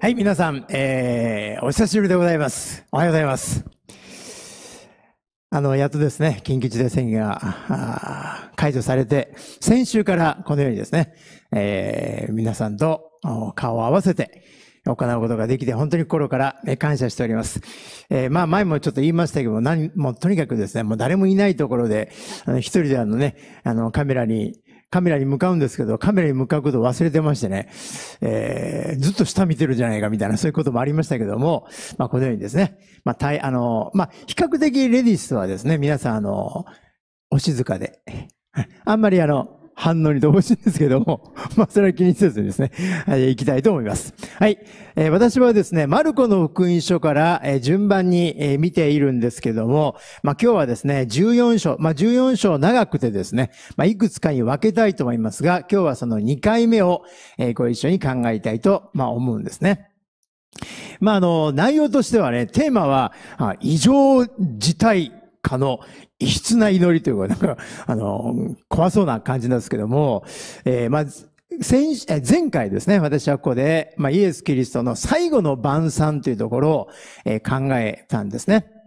はい、皆さん、えー、お久しぶりでございます。おはようございます。あの、やっとですね、緊急事態宣言が解除されて、先週からこのようにですね、えー、皆さんと顔を合わせて、行うことができて、本当に心から感謝しております。えー、まあ前もちょっと言いましたけども、何もとにかくですね、もう誰もいないところで、あの一人であのね、あのカメラにカメラに向かうんですけど、カメラに向かうことを忘れてましてね、えー、ずっと下見てるじゃないかみたいな、そういうこともありましたけども、まあ、このようにですね、まあ、たい、あの、まあ、比較的レディススはですね、皆さん、あの、お静かで、あんまりあの、反応に乏しいんですけども、まあそれは気にせずにですね、はい、行きたいと思います。はい。えー、私はですね、マルコの福音書から、えー、順番に、えー、見ているんですけども、まあ今日はですね、14章、まあ14章長くてですね、まあいくつかに分けたいと思いますが、今日はその2回目を、えー、ご一緒に考えたいと、まあ思うんですね。まああの、内容としてはね、テーマは、異常事態化の異質な祈りというか、なんか、あの、怖そうな感じなんですけども、えー、まず、先前回ですね、私はここで、まあ、イエス・キリストの最後の晩餐というところを、え考えたんですね。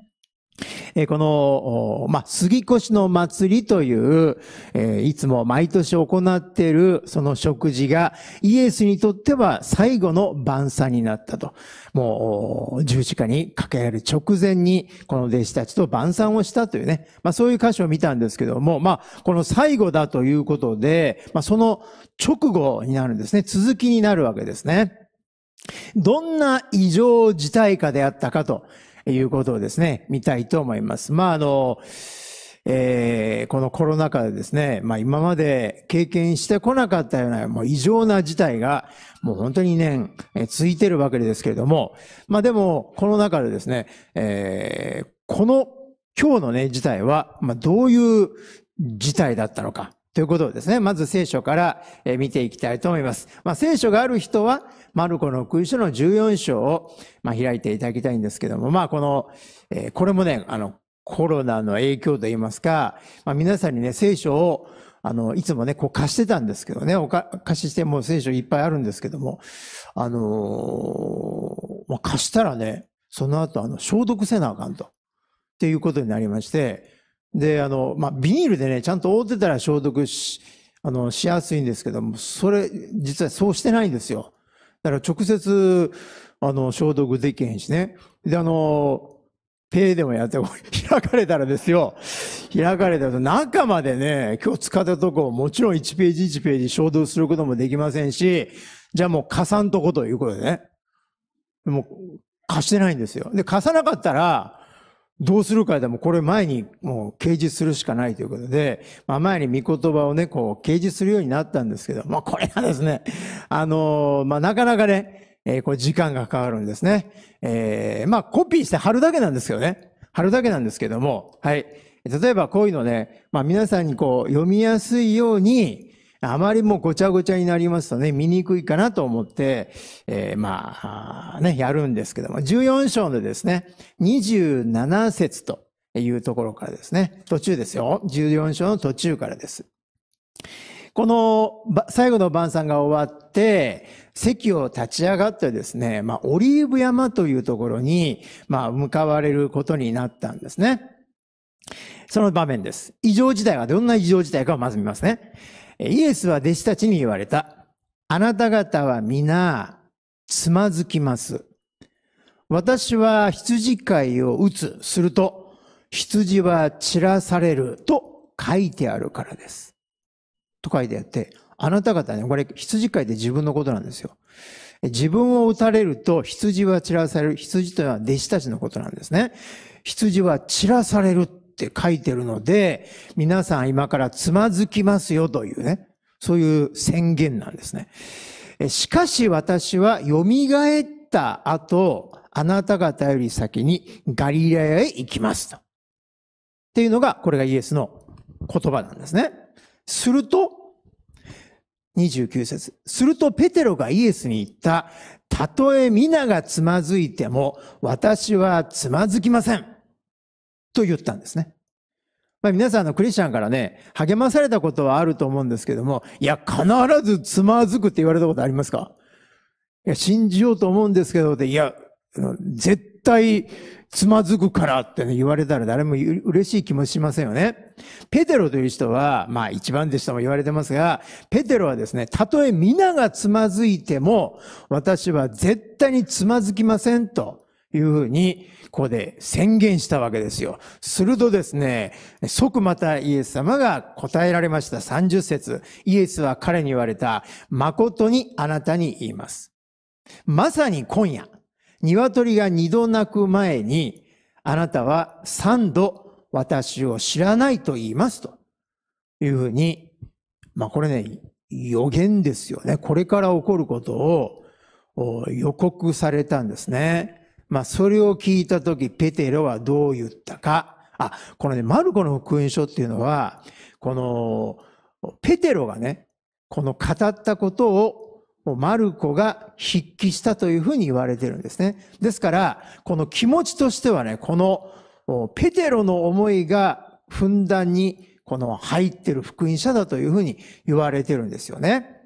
えこの、まあ、杉越の祭りという、えいつも毎年行っているその食事がイエスにとっては最後の晩餐になったと。もう、十字架にかけられる直前に、この弟子たちと晩餐をしたというね、まあ、そういう箇所を見たんですけども、まあ、この最後だということで、まあ、その直後になるんですね。続きになるわけですね。どんな異常事態下であったかということをですね、見たいと思います。まあ、あの、えー、このコロナ禍でですね、まあ今まで経験してこなかったようなもう異常な事態がもう本当に年、ね、え続いてるわけですけれども、まあでもこの中でですね、えー、この今日のね事態は、まあどういう事態だったのか、ということをですね、まず聖書から見ていきたいと思います。まあ、聖書がある人は、マルコの福音書の14章を、まあ、開いていただきたいんですけども、まあ、この、えー、これもね、あの、コロナの影響といいますか、まあ、皆さんにね、聖書を、あの、いつもね、こう貸してたんですけどね、お貸ししてもう聖書いっぱいあるんですけども、あのー、まあ、貸したらね、その後、あの、消毒せなあかんと、っていうことになりまして、で、あの、まあ、ビニールでね、ちゃんと覆ってたら消毒し、あの、しやすいんですけども、それ、実はそうしてないんですよ。だから直接、あの、消毒できへんしね。で、あの、手でもやって、開かれたらですよ。開かれたら、中までね、今日使ったとこ、もちろん1ページ1ページ消毒することもできませんし、じゃあもう貸さんとこということでね。もう、貸してないんですよ。で、貸さなかったら、どうするかでもこれ前にもう掲示するしかないということで、まあ、前に御言葉をね、こう掲示するようになったんですけど、まあ、これがですね、あのー、まあ、なかなかね、えー、これ時間がかかるんですね。えー、まあ、コピーして貼るだけなんですけどね。貼るだけなんですけども、はい。例えばこういうのね、まあ、皆さんにこう読みやすいように、あまりもうごちゃごちゃになりますとね、見にくいかなと思って、えー、まあ、ね、やるんですけども、14章のですね、27節というところからですね、途中ですよ。14章の途中からです。この最後の晩餐が終わって、席を立ち上がってですね、まあ、オリーブ山というところに、まあ、向かわれることになったんですね。その場面です。異常事態はどんな異常事態かをまず見ますね。イエスは弟子たちに言われた。あなた方は皆、つまずきます。私は羊飼いを打つ。すると、羊は散らされると書いてあるからです。と書いてあって、あなた方ね、これ羊飼いで自分のことなんですよ。自分を打たれると羊は散らされる。羊というのは弟子たちのことなんですね。羊は散らされる。って書いてるので、皆さん今からつまずきますよというね、そういう宣言なんですね。しかし私は蘇った後、あなた方より先にガリラヤへ行きますと。っていうのが、これがイエスの言葉なんですね。すると、29節。するとペテロがイエスに言った。たとえ皆がつまずいても、私はつまずきません。と言ったんですね。まあ、皆さんのクリスチャンからね、励まされたことはあると思うんですけども、いや、必ずつまずくって言われたことありますかいや、信じようと思うんですけど、いや、絶対つまずくからって、ね、言われたら誰も嬉しい気もしませんよね。ペテロという人は、まあ一番でしとも言われてますが、ペテロはですね、たとえ皆がつまずいても、私は絶対につまずきませんというふうにここで宣言したわけですよ。するとですね、即またイエス様が答えられました。30節イエスは彼に言われた。誠にあなたに言います。まさに今夜、鶏が二度鳴く前に、あなたは三度私を知らないと言いますというふうに、まあこれね、予言ですよね。これから起こることを予告されたんですね。まあ、それを聞いたとき、ペテロはどう言ったか。あ、このね、マルコの福音書っていうのは、この、ペテロがね、この語ったことを、マルコが筆記したというふうに言われてるんですね。ですから、この気持ちとしてはね、この、ペテロの思いがふんだんに、この入ってる福音者だというふうに言われてるんですよね。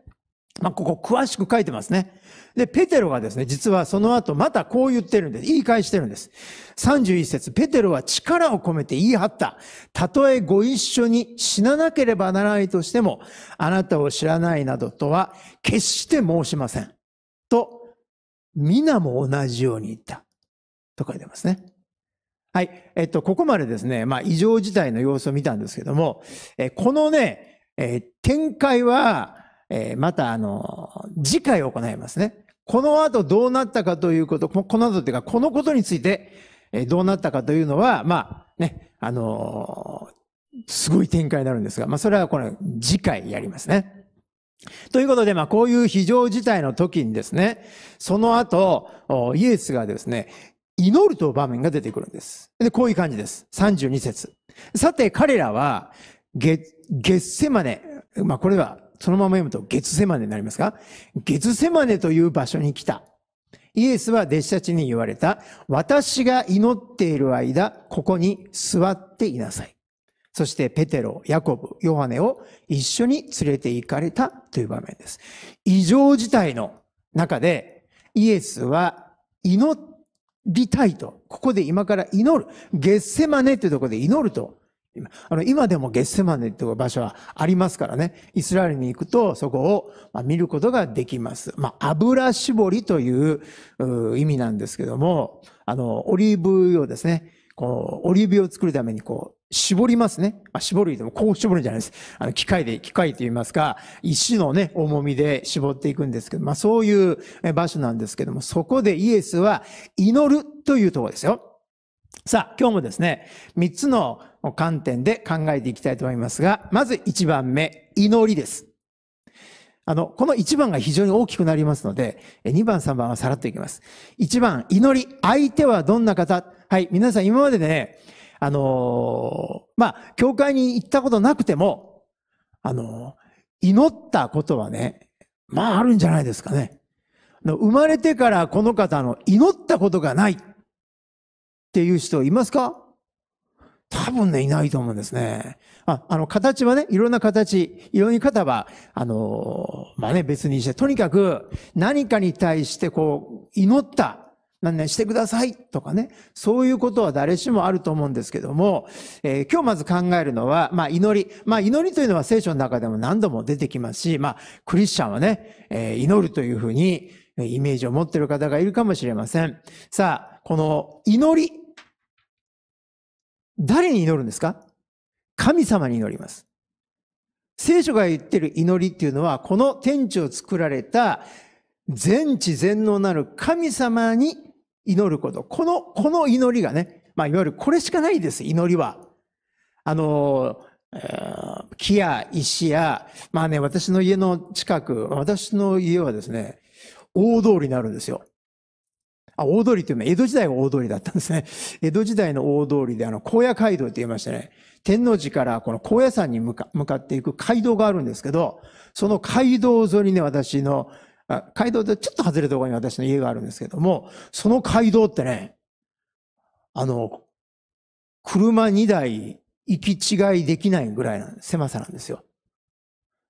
まあ、ここ詳しく書いてますね。で、ペテロがですね、実はその後またこう言ってるんです。言い返してるんです。31節ペテロは力を込めて言い張った。たとえご一緒に死ななければならないとしても、あなたを知らないなどとは決して申しません。と、皆も同じように言った。と書いてますね。はい。えっと、ここまでですね、まあ、異常事態の様子を見たんですけども、えこのね、えー、展開は、えー、また、あの、次回行いますね。この後どうなったかということ、この後というか、このことについて、どうなったかというのは、まあ、ね、あのー、すごい展開になるんですが、まあ、それはこれ、次回やりますね。ということで、まあ、こういう非常事態の時にですね、その後、イエスがですね、祈るという場面が出てくるんです。で、こういう感じです。32節。さて、彼らは、ゲ、ゲッセマネ。まあ、これはそのまま読むと、ゲツセマネになりますかゲツセマネという場所に来た。イエスは弟子たちに言われた。私が祈っている間、ここに座っていなさい。そしてペテロ、ヤコブ、ヨハネを一緒に連れて行かれたという場面です。異常事態の中で、イエスは祈りたいと、ここで今から祈る、ゲッセマネというところで祈ると今あの今でもゲッセマネという場所はありますからね、イスラエルに行くとそこを、見ることができます。まあ、油絞りという意味なんですけども、あの、オリーブ油をですね、こう、オリーブ油を作るためにこう、絞りますね。まあ、絞る言うも、こう絞るんじゃないです。あの、機械で、機械と言いますか、石のね、重みで絞っていくんですけど、まあそういう場所なんですけども、そこでイエスは祈るというところですよ。さあ、今日もですね、三つの観点で考えていきたいと思いますが、まず1番目、祈りです。あの、この1番が非常に大きくなりますので、2番、3番はさらっといきます。1番、祈り。相手はどんな方はい、皆さん今までね、あのー、まあ、教会に行ったことなくても、あのー、祈ったことはね、まああるんじゃないですかね。生まれてからこの方の祈ったことがないっていう人いますか多分ね、いないと思うんですね。あ、あの、形はね、いろんな形、いろんな方は、あの、まあね、別にして、とにかく、何かに対して、こう、祈った、何々してくださいとかね、そういうことは誰しもあると思うんですけども、えー、今日まず考えるのは、まあ祈り。まあ祈りというのは聖書の中でも何度も出てきますし、まあクリスチャンはね、えー、祈るというふうにイメージを持っている方がいるかもしれません。さあ、この祈り誰に祈るんですか神様に祈ります。聖書が言ってる祈りっていうのは、この天地を作られた全知全能なる神様に祈ること。この、この祈りがね、まあ、いわゆるこれしかないです、祈りは。あの、えー、木や石や、まあね、私の家の近く、私の家はですね、大通りになるんですよ。あ、大通りというのは江戸時代が大通りだったんですね。江戸時代の大通りで、あの、高野街道って言いましてね、天王寺からこの高野山に向かっていく街道があるんですけど、その街道沿いにね、私の、あ街道でちょっと外れたところに私の家があるんですけども、その街道ってね、あの、車2台行き違いできないぐらいの狭さなんですよ。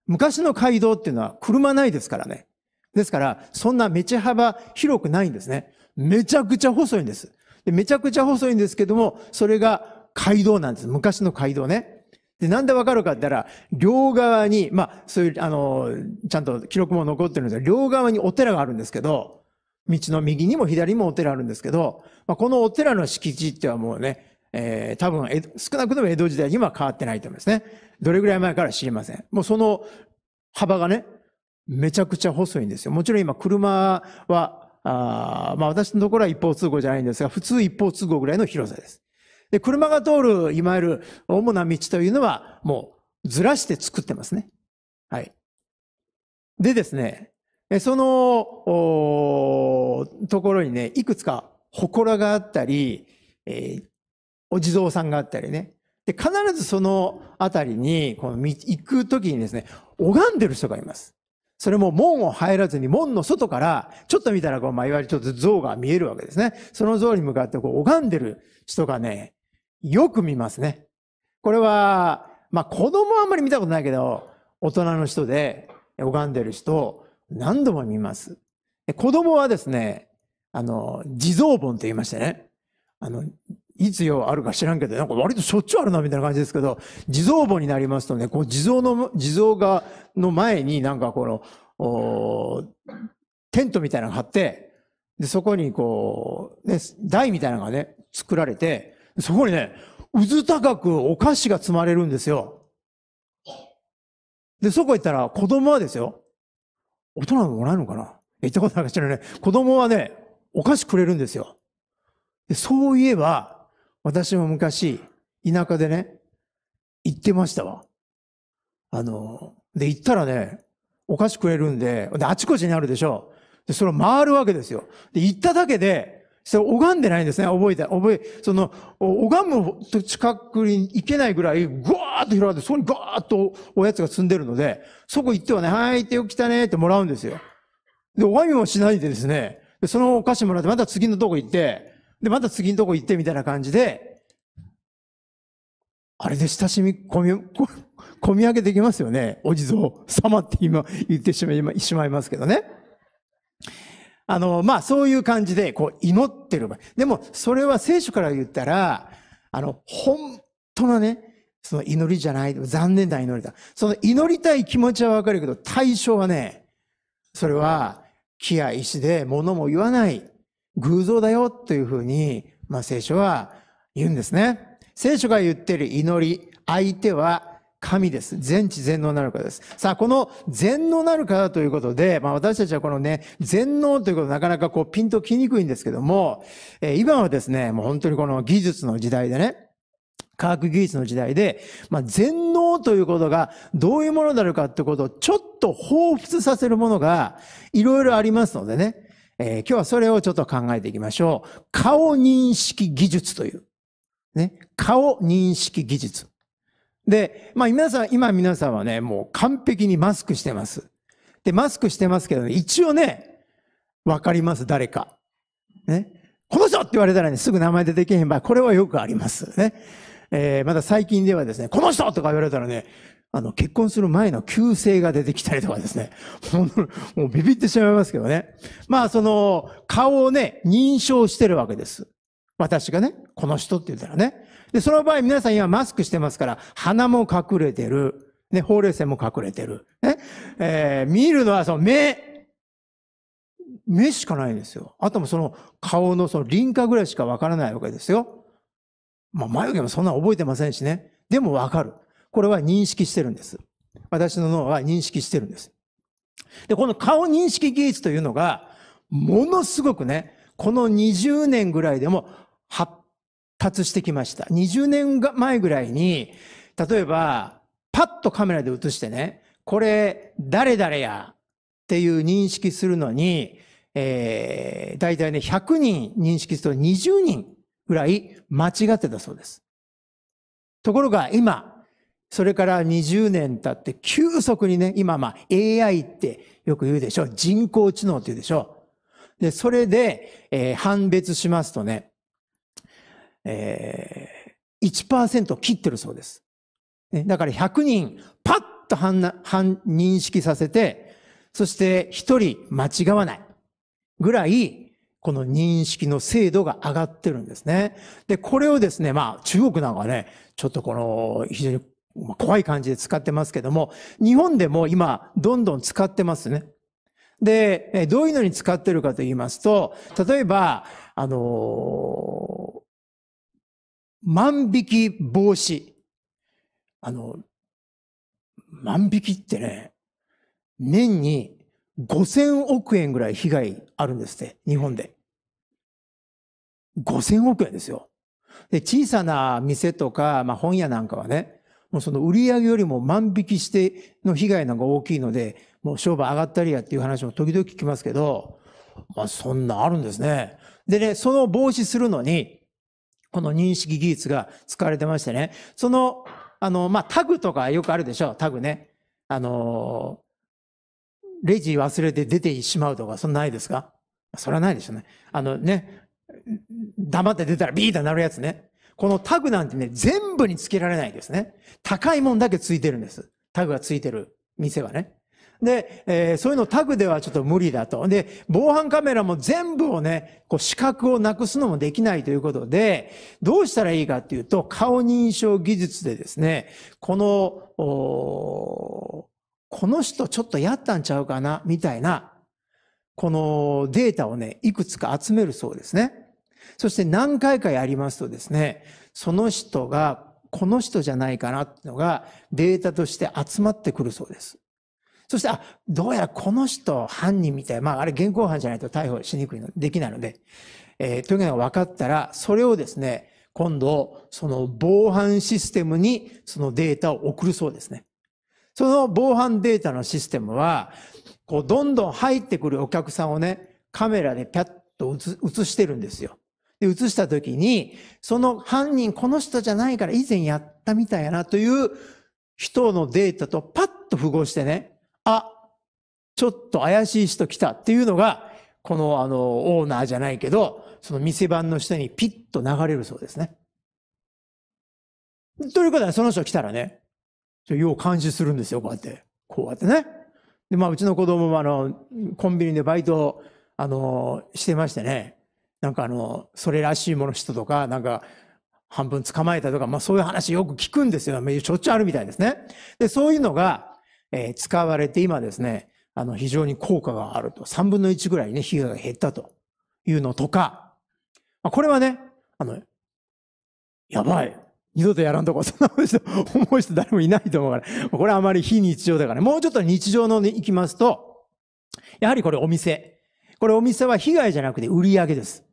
昔の街道っていうのは車ないですからね。ですから、そんな道幅広くないんですね。めちゃくちゃ細いんです。でめちゃくちゃ細いんですけども、それが街道なんです。昔の街道ね。で、なんでわかるかって言ったら、両側に、まあ、そういう、あの、ちゃんと記録も残ってるんですが、両側にお寺があるんですけど、道の右にも左にもお寺あるんですけど、まあ、このお寺の敷地ってはもうね、えー、多分、少なくとも江戸時代には変わってないと思いますね。どれぐらい前から知りません。もうその幅がね、めちゃくちゃ細いんですよ。もちろん今車はあまあ私のところは一方通行じゃないんですが、普通一方通行ぐらいの広さです。で、車が通る、いわゆる主な道というのは、もうずらして作ってますね。はい。でですね、その、ところにね、いくつか祠があったり、えー、お地蔵さんがあったりね。で、必ずそのあたりに、この行くときにですね、拝んでる人がいます。それも門を入らずに門の外から、ちょっと見たらこう、まあ、いわゆるちょっと像が見えるわけですね。その像に向かってこう拝んでる人がね、よく見ますね。これは、まあ子供はあんまり見たことないけど、大人の人で拝んでる人、何度も見ます。子供はですね、あの、地蔵盆と言いましてね、あの、いつよあるか知らんけど、なんか割としょっちゅうあるなみたいな感じですけど、地蔵墓になりますとね、こう地蔵の、地蔵が、の前になんかこの、おテントみたいなのが張って、で、そこにこう、ね、台みたいなのがね、作られて、そこにね、うず高くお菓子が積まれるんですよ。で、そこ行ったら子供はですよ、大人ももらえのかな行ったことないか知らない。子供はね、お菓子くれるんですよ。でそういえば、私も昔、田舎でね、行ってましたわ。あの、で、行ったらね、お菓子くれるんで、で、あちこちにあるでしょ。で、それを回るわけですよ。で、行っただけで、それ拝んでないんですね。覚えて、覚え、その、拝むと近くに行けないぐらい、ぐわーっと広がって、そこにぐわーっとおやつが積んでるので、そこ行ってはね、はい、行ってを来たねってもらうんですよ。で、拝みもしないでですね、でそのお菓子もらって、また次のとこ行って、で、また次のとこ行ってみたいな感じで、あれで親しみ込み、込み上げできますよね。お地蔵様って今言ってしまいしまいますけどね。あの、まあ、そういう感じで、こう、祈ってる場合。でも、それは聖書から言ったら、あの、本当のね、その祈りじゃない、残念な祈りだ。その祈りたい気持ちはわかるけど、対象はね、それは、木や石で物も言わない。偶像だよというふうに、まあ、聖書は言うんですね。聖書が言ってる祈り、相手は神です。全知全能なるかです。さあ、この全能なるかということで、まあ私たちはこのね、全能ということなかなかこうピンときにくいんですけども、えー、今はですね、もう本当にこの技術の時代でね、科学技術の時代で、まあ、全能ということがどういうものであるかってことをちょっと彷彿させるものがいろいろありますのでね。えー、今日はそれをちょっと考えていきましょう。顔認識技術という。ね。顔認識技術。で、まあ皆さん、今皆さんはね、もう完璧にマスクしてます。で、マスクしてますけどね、一応ね、わかります、誰か。ね。この人って言われたらね、すぐ名前出てけへん場合、これはよくあります。ね。えー、まだ最近ではですね、この人とか言われたらね、あの、結婚する前の旧姓が出てきたりとかですね。もうビビってしまいますけどね。まあ、その、顔をね、認証してるわけです。私がね、この人って言ったらね。で、その場合皆さん今マスクしてますから、鼻も隠れてる。ね、ほうれい線も隠れてる。ね。えー、見るのはその目。目しかないんですよ。あともその顔のその輪郭ぐらいしかわからないわけですよ。まあ、眉毛もそんな覚えてませんしね。でもわかる。これは認識してるんです。私の脳は認識してるんです。で、この顔認識技術というのが、ものすごくね、この20年ぐらいでも発達してきました。20年前ぐらいに、例えば、パッとカメラで映してね、これ、誰々や、っていう認識するのに、えー、大体ね、100人認識すると20人ぐらい間違ってたそうです。ところが今、それから20年経って急速にね、今まあ AI ってよく言うでしょ。人工知能って言うでしょ。で、それで、えー、判別しますとね、えー、1%切ってるそうです。ね、だから100人パッと判認識させて、そして1人間違わないぐらい、この認識の精度が上がってるんですね。で、これをですね、まあ中国なんかね、ちょっとこの非常に怖い感じで使ってますけども、日本でも今、どんどん使ってますね。で、どういうのに使ってるかと言いますと、例えば、あの万引き防止。あの、万引きってね、年に5000億円ぐらい被害あるんですって、日本で。5000億円ですよ。で、小さな店とか、まあ本屋なんかはね、もうその売り上げよりも万引きしての被害なんか大きいので、もう商売上がったりやっていう話も時々聞きますけど、まあそんなあるんですね。でね、その防止するのに、この認識技術が使われてましてね、その、あの、まあ、タグとかよくあるでしょ、タグね。あのレジ忘れて出てしまうとか、そんなないですかそれはないでしょうね。あのね、黙って出たらビーってなるやつね。このタグなんてね、全部につけられないですね。高いもんだけついてるんです。タグがついてる店はね。で、えー、そういうのタグではちょっと無理だと。で、防犯カメラも全部をね、こう資格をなくすのもできないということで、どうしたらいいかっていうと、顔認証技術でですね、この、おこの人ちょっとやったんちゃうかな、みたいな、このデータをね、いくつか集めるそうですね。そして何回かやりますとですね、その人がこの人じゃないかなっていうのがデータとして集まってくるそうです。そして、あ、どうやらこの人犯人みたい。まあ、あれ現行犯じゃないと逮捕しにくいの、できないので。えー、というのが分かったら、それをですね、今度、その防犯システムにそのデータを送るそうですね。その防犯データのシステムは、こう、どんどん入ってくるお客さんをね、カメラでピャッと映してるんですよ。で、映したときに、その犯人この人じゃないから以前やったみたいやなという人のデータとパッと符合してね、あ、ちょっと怪しい人来たっていうのが、このあの、オーナーじゃないけど、その店番の下にピッと流れるそうですね。ということは、その人来たらね、よう監視するんですよ、こうやって。こうやってね。で、まあ、うちの子供もあの、コンビニでバイト、あの、してましてね。なんかあの、それらしいもの人とか、なんか、半分捕まえたとか、まあそういう話よく聞くんですよ。しょっちゅうあるみたいですね。で、そういうのが、えー、使われて今ですね、あの、非常に効果があると。3分の1ぐらいね、被害が減ったというのとか、まあ、これはね、あの、やばい。二度とやらんとこ、そんなこと思う人誰もいないと思うから、これはあまり非日常だから、ね、もうちょっと日常のに、行きますと、やはりこれお店。これお店は被害じゃなくて売り上げです。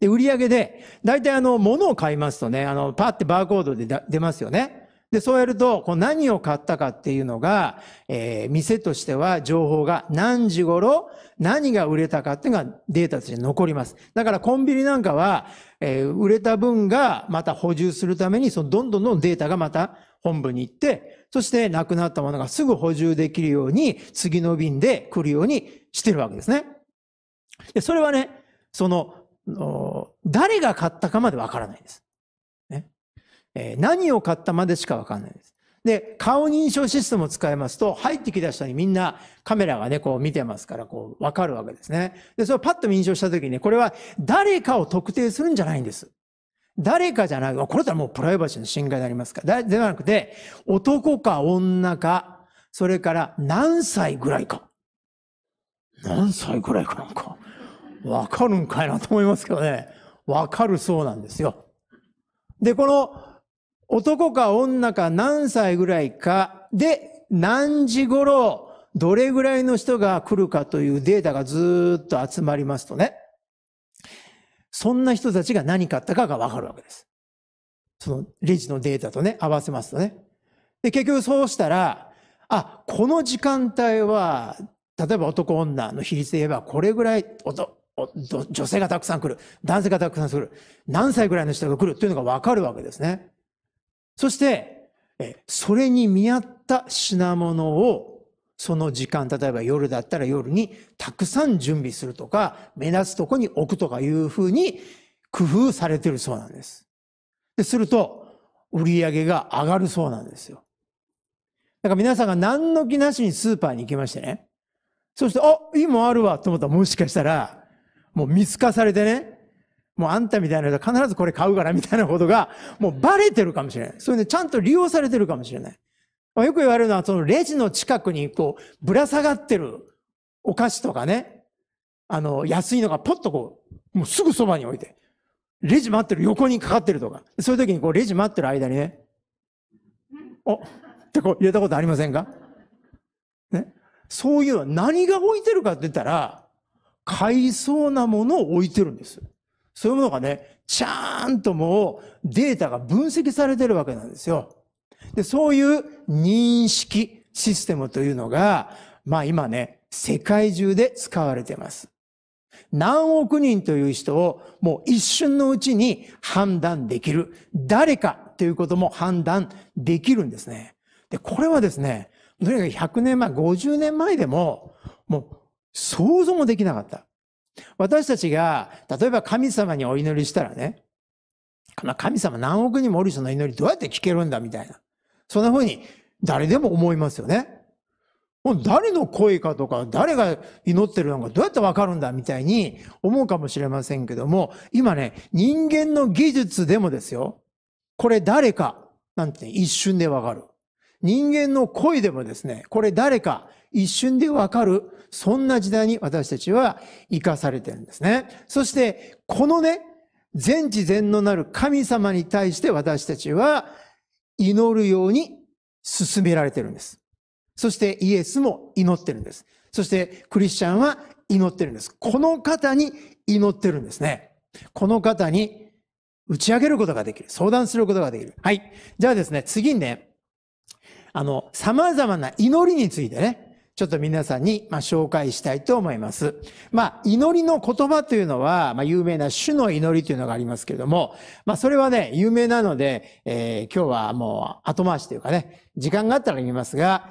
で、売上で、大体あの、物を買いますとね、あの、パってバーコードで出ますよね。で、そうやると、こう何を買ったかっていうのが、えー、店としては情報が何時頃、何が売れたかっていうのがデータとして残ります。だからコンビニなんかは、えー、売れた分がまた補充するために、そのどんどんどんデータがまた本部に行って、そしてなくなったものがすぐ補充できるように、次の便で来るようにしてるわけですね。で、それはね、そのの誰が買ったかまでわからないです。ねえー、何を買ったまでしかわからないです。で、顔認証システムを使いますと、入ってきた人にみんなカメラがね、こう見てますから、こうわかるわけですね。で、それをパッと認証した時にね、これは誰かを特定するんじゃないんです。誰かじゃない、これだもうプライバシーの侵害になりますから。ではなくて、男か女か、それから何歳ぐらいか。何歳ぐらいかなんか。わかるんかいなと思いますけどね、わかるそうなんですよ。で、この男か女か何歳ぐらいかで何時頃どれぐらいの人が来るかというデータがずっと集まりますとね、そんな人たちが何買ったかがわかるわけです。そのレジのデータとね、合わせますとね。で、結局そうしたら、あ、この時間帯は、例えば男女の比率で言えばこれぐらい、女性がたくさん来る、男性がたくさん来る、何歳ぐらいの人が来るというのがわかるわけですね。そして、それに見合った品物を、その時間、例えば夜だったら夜にたくさん準備するとか、目立つとこに置くとかいうふうに工夫されてるそうなんです。ですると、売り上げが上がるそうなんですよ。だから皆さんが何の気なしにスーパーに行きましてね。そして、あ、今あるわと思ったらもしかしたら、もう見透かされてね、もうあんたみたいな人は必ずこれ買うからみたいなことが、もうバレてるかもしれない。それでちゃんと利用されてるかもしれない。まあ、よく言われるのは、そのレジの近くにこう、ぶら下がってるお菓子とかね、あの、安いのがポッとこう、もうすぐそばに置いて、レジ待ってる横にかかってるとか、そういう時にこう、レジ待ってる間にね、おってこう入れたことありませんかね。そういう、何が置いてるかって言ったら、買いそうなものを置いてるんです。そういうものがね、ちゃんともうデータが分析されてるわけなんですよ。で、そういう認識システムというのが、まあ今ね、世界中で使われてます。何億人という人をもう一瞬のうちに判断できる。誰かということも判断できるんですね。で、これはですね、とにかく100年前、50年前でも、も想像もできなかった。私たちが、例えば神様にお祈りしたらね、神様何億人もおる人の祈りどうやって聞けるんだみたいな。そんな風に誰でも思いますよね。もう誰の声かとか、誰が祈ってるのかどうやってわかるんだみたいに思うかもしれませんけども、今ね、人間の技術でもですよ、これ誰か、なんて一瞬でわかる。人間の声でもですね、これ誰か一瞬でわかるそんな時代に私たちは生かされてるんですね。そして、このね、全知全能なる神様に対して私たちは祈るように進められてるんです。そしてイエスも祈ってるんです。そしてクリスチャンは祈ってるんです。この方に祈ってるんですね。この方に打ち上げることができる。相談することができる。はい。じゃあですね、次にね、あの、様々な祈りについてね、ちょっと皆さんに、ま紹介したいと思います。まあ、祈りの言葉というのは、まあ、有名な主の祈りというのがありますけれども、まあ、それはね、有名なので、えー、今日はもう後回しというかね、時間があったら言いますが、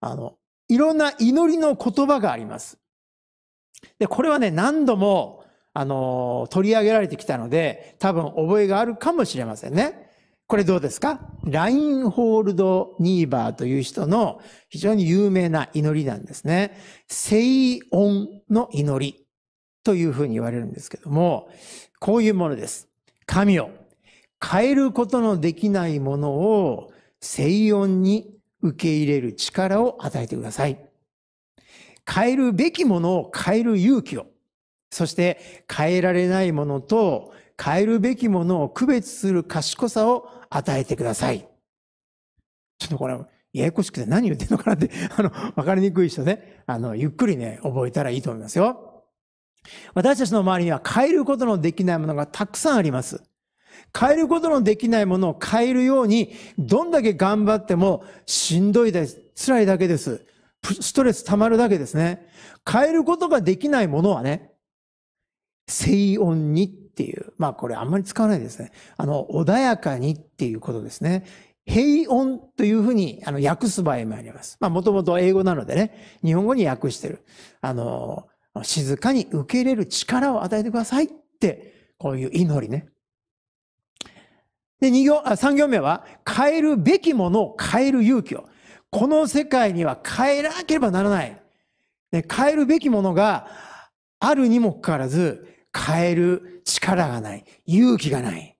あの、いろんな祈りの言葉があります。で、これはね、何度も、あの、取り上げられてきたので、多分覚えがあるかもしれませんね。これどうですかラインホールド・ニーバーという人の非常に有名な祈りなんですね。聖音の祈りというふうに言われるんですけども、こういうものです。神を変えることのできないものを聖音に受け入れる力を与えてください。変えるべきものを変える勇気を、そして変えられないものと変えるべきものを区別する賢さを与えてください。ちょっとこれ、ややこしくて何言ってんのかなって、あの、わかりにくい人ね、あの、ゆっくりね、覚えたらいいと思いますよ。私たちの周りには変えることのできないものがたくさんあります。変えることのできないものを変えるように、どんだけ頑張ってもしんどいです。辛いだけです。ストレス溜まるだけですね。変えることができないものはね、静音にっていう、まあこれあんまり使わないですね。あの、穏やかにっていうことですね。平穏というふうにあの訳す場合もあります。まあもともと英語なのでね、日本語に訳してる。あの、静かに受け入れる力を与えてくださいって、こういう祈りね。で、二行、あ、三行目は、変えるべきものを変える勇気を。この世界には変えなければならない。変えるべきものがあるにもかかわらず、変える力がない、勇気がない、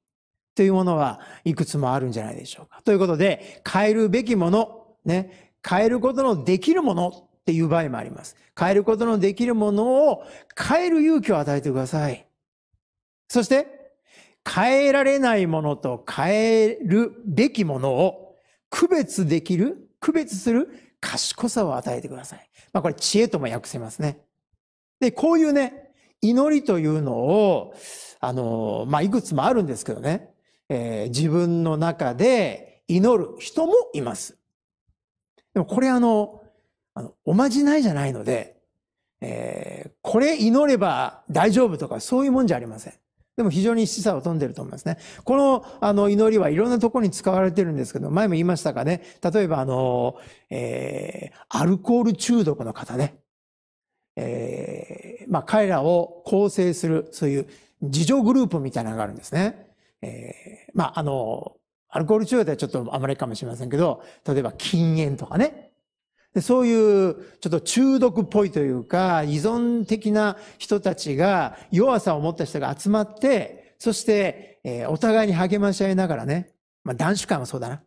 というものはいくつもあるんじゃないでしょうか。ということで、変えるべきもの、ね、変えることのできるものっていう場合もあります。変えることのできるものを変える勇気を与えてください。そして、変えられないものと変えるべきものを区別できる、区別する賢さを与えてください。まあこれ知恵とも訳せますね。で、こういうね、祈りというのを、あの、まあ、いくつもあるんですけどね、えー、自分の中で祈る人もいます。でもこれあの、あのおまじないじゃないので、えー、これ祈れば大丈夫とかそういうもんじゃありません。でも非常に示唆を富んでると思いますね。この、あの、祈りはいろんなところに使われてるんですけど、前も言いましたかね。例えば、あの、えー、アルコール中毒の方ね。えー、まあ、彼らを構成する、そういう自助グループみたいなのがあるんですね。えー、まあ、あの、アルコール中ではちょっとあまりかもしれませんけど、例えば禁煙とかね。でそういう、ちょっと中毒っぽいというか、依存的な人たちが、弱さを持った人が集まって、そして、えー、お互いに励まし合いながらね、まあ、男子間はそうだな。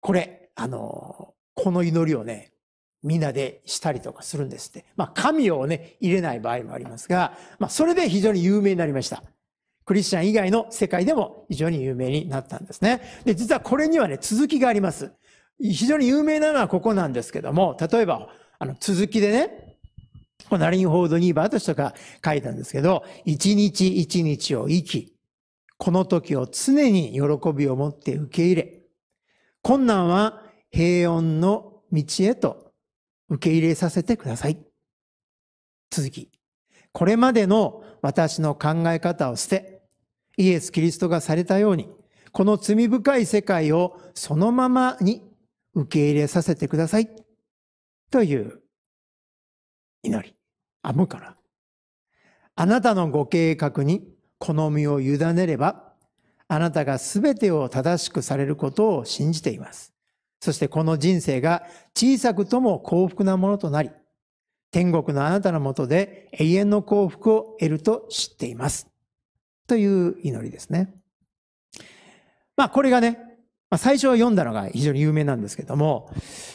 これ、あの、この祈りをね、みんなでしたりとかするんですって。まあ、神をね、入れない場合もありますが、まあ、それで非常に有名になりました。クリスチャン以外の世界でも非常に有名になったんですね。で、実はこれにはね、続きがあります。非常に有名なのはここなんですけども、例えば、あの、続きでね、このナリン・フォード・ニーバーと人が書いたんですけど、一日一日を生き、この時を常に喜びを持って受け入れ、困難は平穏の道へと受け入れさせてください。続き。これまでの私の考え方を捨て、イエス・キリストがされたように、この罪深い世界をそのままに受け入れさせてください。という祈り。あむから。あなたのご計画に好みを委ねれば、あなたが全てを正しくされることを信じています。そしてこの人生が小さくとも幸福なものとなり、天国のあなたのもとで永遠の幸福を得ると知っています。という祈りですね。まあこれがね、まあ、最初は読んだのが非常に有名なんですけども、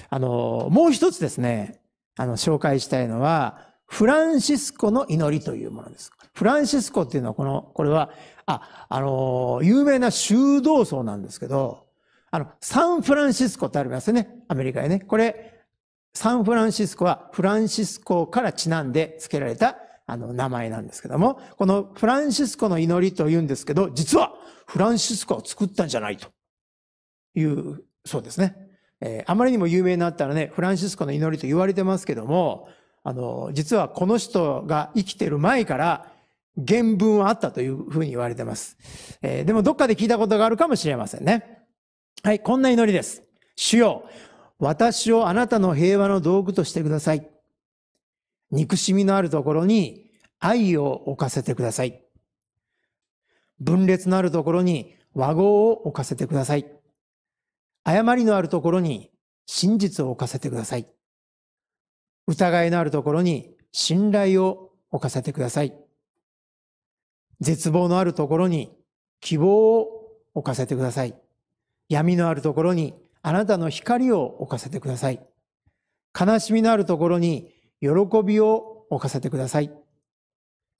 あの、もう一つですね、あの、紹介したいのは、フランシスコの祈りというものです。フランシスコっていうのはこの、これは、あ、あの、有名な修道僧なんですけど、あの、サンフランシスコってありますよね。アメリカへね。これ、サンフランシスコはフランシスコからちなんで付けられたあの名前なんですけども、このフランシスコの祈りと言うんですけど、実はフランシスコを作ったんじゃないという、そうですね。えー、あまりにも有名になったらね、フランシスコの祈りと言われてますけども、あの、実はこの人が生きてる前から原文はあったというふうに言われてます。えー、でもどっかで聞いたことがあるかもしれませんね。はい、こんな祈りです。主よ、私をあなたの平和の道具としてください。憎しみのあるところに愛を置かせてください。分裂のあるところに和合を置かせてください。誤りのあるところに真実を置かせてください。疑いのあるところに信頼を置かせてください。絶望のあるところに希望を置かせてください。闇のあるところにあなたの光を置かせてください。悲しみのあるところに喜びを置かせてください。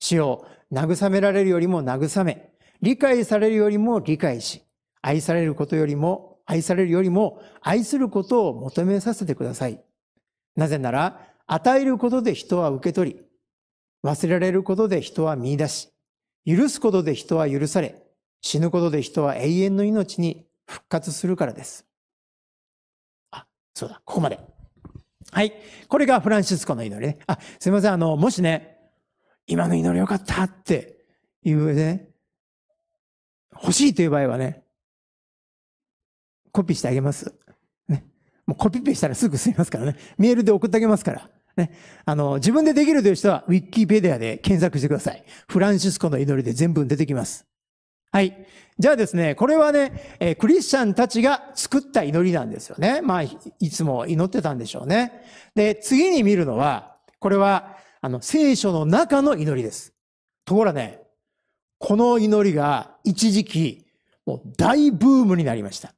主を慰められるよりも慰め、理解されるよりも理解し、愛されることよりも、愛されるよりも愛することを求めさせてください。なぜなら、与えることで人は受け取り、忘れられることで人は見出し、許すことで人は許され、死ぬことで人は永遠の命に復活するからです。あ、そうだ、ここまで。はい。これがフランシスコの祈りね。あ、すいません。あの、もしね、今の祈りよかったっていうね、欲しいという場合はね、コピーしてあげます。ね。もうコピペしたらすぐ済みますからね。メールで送ってあげますから。ね。あの、自分でできるという人は、ウィキペディアで検索してください。フランシスコの祈りで全部出てきます。はい。じゃあですね、これはね、えー、クリスチャンたちが作った祈りなんですよね。まあ、いつも祈ってたんでしょうね。で、次に見るのは、これは、あの、聖書の中の祈りです。ところがね、この祈りが一時期、もう大ブームになりました。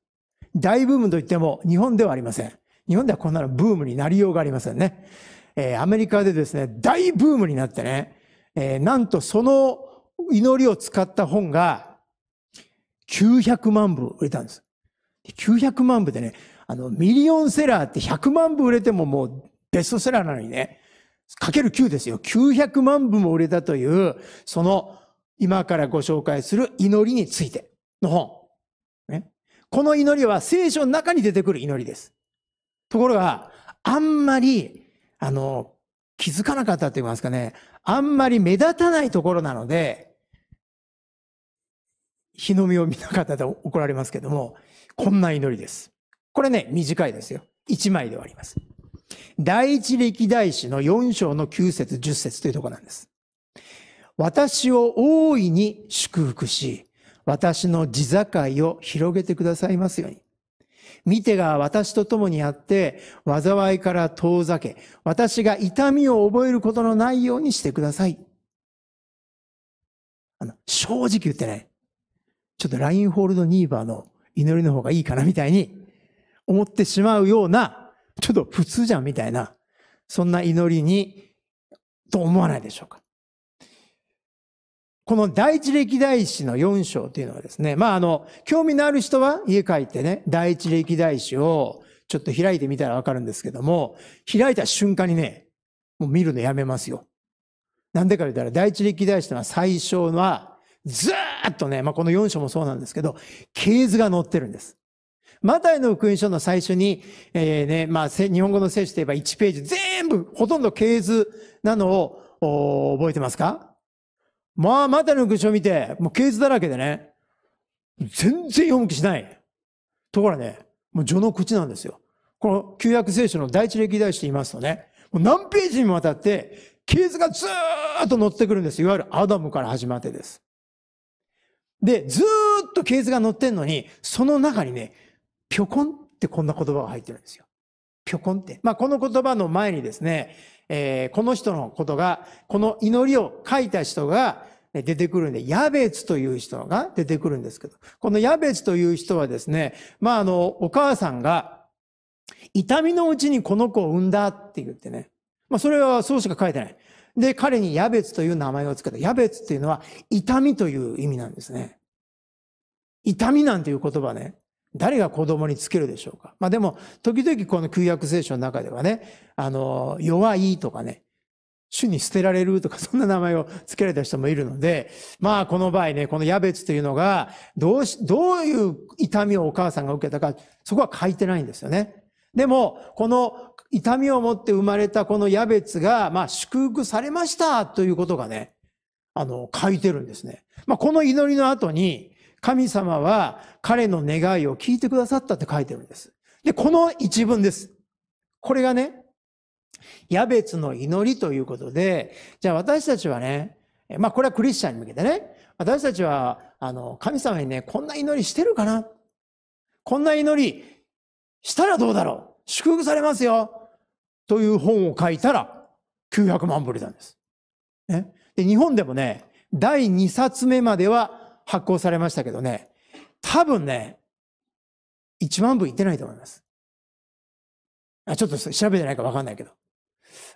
大ブームといっても日本ではありません。日本ではこんなのブームになりようがありませんね。えー、アメリカでですね、大ブームになってね、えー、なんとその祈りを使った本が900万部売れたんです。900万部でね、あの、ミリオンセラーって100万部売れてももうベストセラーなのにね、かける9ですよ。900万部も売れたという、その、今からご紹介する祈りについての本。ね、この祈りは聖書の中に出てくる祈りです。ところが、あんまり、あの、気づかなかったと言いますかね、あんまり目立たないところなので、日の目を見なかったと怒られますけども、こんな祈りです。これね、短いですよ。1枚ではあります。第一歴代史の4章の9節10節というところなんです。私を大いに祝福し、私の地境を広げてくださいますように。見てが私と共にあって、災いから遠ざけ、私が痛みを覚えることのないようにしてください。あの、正直言ってね、ちょっとラインホールドニーバーの祈りの方がいいかなみたいに思ってしまうような、ちょっと普通じゃんみたいな、そんな祈りに、と思わないでしょうか。この第一歴代史の4章というのはですね、まああの、興味のある人は家帰ってね、第一歴代史をちょっと開いてみたらわかるんですけども、開いた瞬間にね、もう見るのやめますよ。なんでか言ったら、第一歴代史というのは最初はずっーっとね、まあ、この4章もそうなんですけど、系図が載ってるんです。マタイの福音書の最初に、えー、ね、まあ、日本語の聖書といえば1ページ、全部、ほとんど系図なのを、覚えてますかまあ、マタイの福音書を見て、もう系図だらけでね、全然読む気しない。ところがね、もう序の口なんですよ。この旧約聖書の第一歴代史と言いますとね、もう何ページにもわたって、系図がずーっと載ってくるんです。いわゆるアダムから始まってです。で、ずっとケースが載ってんのに、その中にね、ぴょこんってこんな言葉が入ってるんですよ。ぴょこんって。まあ、この言葉の前にですね、えー、この人のことが、この祈りを書いた人が出てくるんで、ヤベツという人が出てくるんですけど、このヤベツという人はですね、まあ、あの、お母さんが、痛みのうちにこの子を産んだって言ってね。まあ、それはそうしか書いてない。で、彼にヤベツという名前を付けた。ヤベツっていうのは、痛みという意味なんですね。痛みなんていう言葉ね、誰が子供につけるでしょうか。まあでも、時々この旧約聖書の中ではね、あの、弱いとかね、主に捨てられるとか、そんな名前を付けられた人もいるので、まあこの場合ね、このヤベツというのが、どうし、どういう痛みをお母さんが受けたか、そこは書いてないんですよね。でも、この痛みを持って生まれたこのヤベツが、まあ、祝福されましたということがね、あの、書いてるんですね。まあ、この祈りの後に、神様は彼の願いを聞いてくださったって書いてるんです。で、この一文です。これがね、ヤベツの祈りということで、じゃあ私たちはね、まあこれはクリスチャンに向けてね、私たちは、あの、神様にね、こんな祈りしてるかなこんな祈りしたらどうだろう祝福されますよという本を書いたら900万部売れたんです。ね、で日本でもね、第2冊目までは発行されましたけどね、多分ね、1万部いってないと思います。あちょっと調べてないかわかんないけど。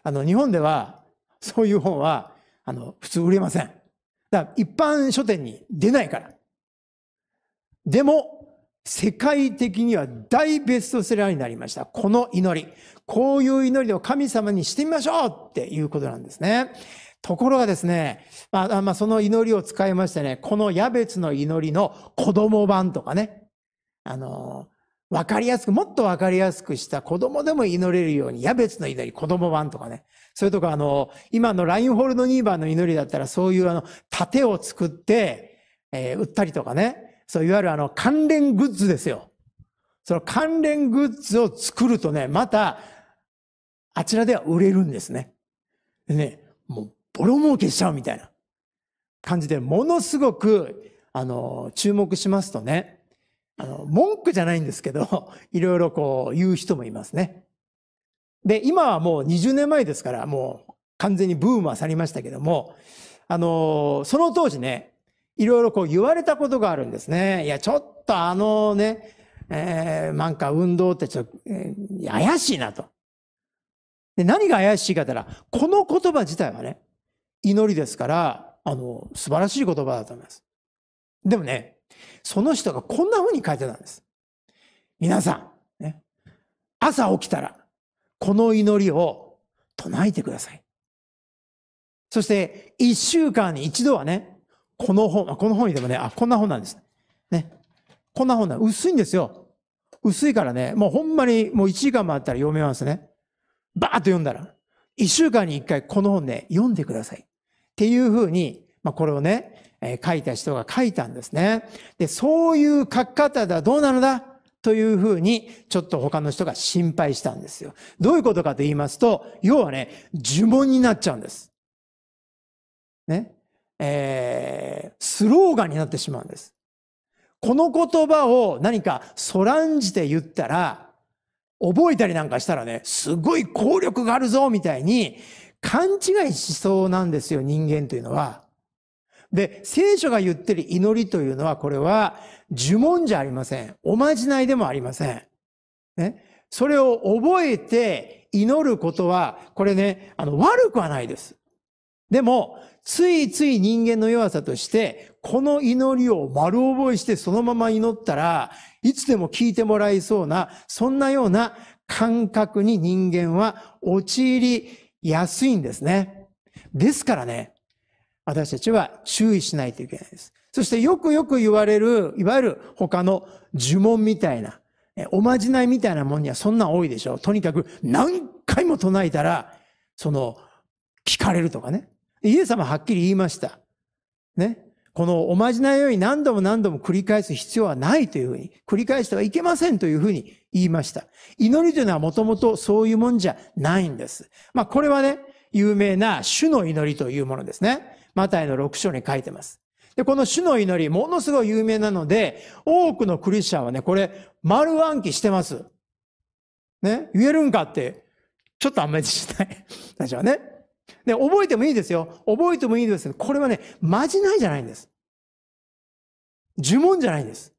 あの、日本では、そういう本は、あの、普通売れません。だから一般書店に出ないから。でも、世界的には大ベストセラーになりました。この祈り。こういう祈りを神様にしてみましょうっていうことなんですね。ところがですね、まあ、まあ、その祈りを使いましてね、この矢別の祈りの子供版とかね、あの、わかりやすく、もっとわかりやすくした子供でも祈れるように、矢別の祈り、子供版とかね。それとか、あの、今のラインホールド2番の祈りだったら、そういうあの、盾を作って、えー、売ったりとかね。そう、いわゆるあの、関連グッズですよ。その関連グッズを作るとね、また、あちらでは売れるんですね。でね、もう、ボロ儲けしちゃうみたいな感じで、ものすごく、あの、注目しますとね、あの、文句じゃないんですけど、いろいろこう、言う人もいますね。で、今はもう20年前ですから、もう完全にブームは去りましたけども、あの、その当時ね、いろいろこう言われたことがあるんですね。いや、ちょっとあのね、えー、なんか運動ってちょっと、えー、怪しいなと。で、何が怪しいかって言ったら、この言葉自体はね、祈りですから、あの、素晴らしい言葉だと思います。でもね、その人がこんな風に書いてたんです。皆さん、ね、朝起きたら、この祈りを唱えてください。そして、一週間に一度はね、この本、この本にでもね、あ、こんな本なんです。ね。こんな本なん薄いんですよ。薄いからね、もうほんまにもう1時間もあったら読めますね。バーッと読んだら。1週間に1回この本ね、読んでください。っていうふうに、まあ、これをね、えー、書いた人が書いたんですね。で、そういう書き方だ、どうなのだというふうに、ちょっと他の人が心配したんですよ。どういうことかと言いますと、要はね、呪文になっちゃうんです。ね。えー、スローガンになってしまうんです。この言葉を何かそらんじて言ったら、覚えたりなんかしたらね、すごい効力があるぞみたいに勘違いしそうなんですよ、人間というのは。で、聖書が言ってる祈りというのは、これは呪文じゃありません。おまじないでもありません。ね。それを覚えて祈ることは、これね、あの、悪くはないです。でも、ついつい人間の弱さとして、この祈りを丸覚えしてそのまま祈ったらいつでも聞いてもらえそうな、そんなような感覚に人間は陥りやすいんですね。ですからね、私たちは注意しないといけないです。そしてよくよく言われる、いわゆる他の呪文みたいな、おまじないみたいなもんにはそんなん多いでしょう。とにかく何回も唱えたら、その、聞かれるとかね。イエス様はっきり言いました。ね。このおまじないように何度も何度も繰り返す必要はないというふうに、繰り返してはいけませんというふうに言いました。祈りというのはもともとそういうもんじゃないんです。まあこれはね、有名な主の祈りというものですね。マタイの6章に書いてます。で、この主の祈り、ものすごい有名なので、多くのクリスチャンはね、これ、丸暗記してます。ね、言えるんかって、ちょっとあんまり自ない。私はね。で、覚えてもいいですよ。覚えてもいいですこれはね、まじないじゃないんです。呪文じゃないんです。